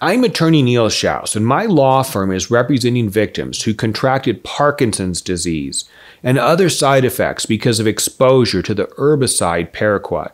I'm attorney Neil Schaus, and my law firm is representing victims who contracted Parkinson's disease and other side effects because of exposure to the herbicide paraquat.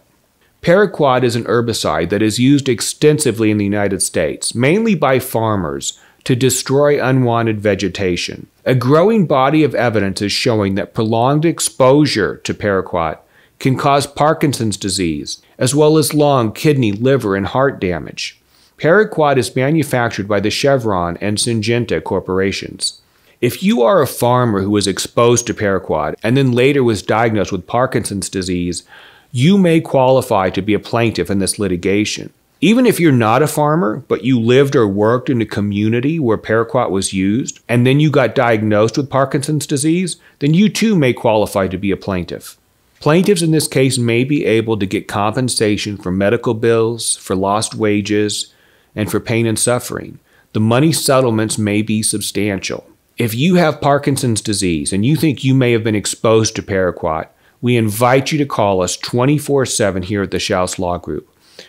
Paraquat is an herbicide that is used extensively in the United States, mainly by farmers, to destroy unwanted vegetation. A growing body of evidence is showing that prolonged exposure to paraquat can cause Parkinson's disease, as well as lung, kidney, liver, and heart damage. Paraquat is manufactured by the Chevron and Syngenta corporations. If you are a farmer who was exposed to paraquat and then later was diagnosed with Parkinson's disease, you may qualify to be a plaintiff in this litigation. Even if you're not a farmer, but you lived or worked in a community where paraquat was used, and then you got diagnosed with Parkinson's disease, then you too may qualify to be a plaintiff. Plaintiffs in this case may be able to get compensation for medical bills, for lost wages, and for pain and suffering, the money settlements may be substantial. If you have Parkinson's disease and you think you may have been exposed to paraquat, we invite you to call us 24 7 here at the Shouse Law Group.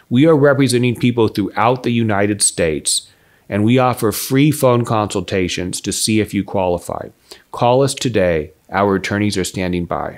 We are representing people throughout the United States, and we offer free phone consultations to see if you qualify. Call us today. Our attorneys are standing by.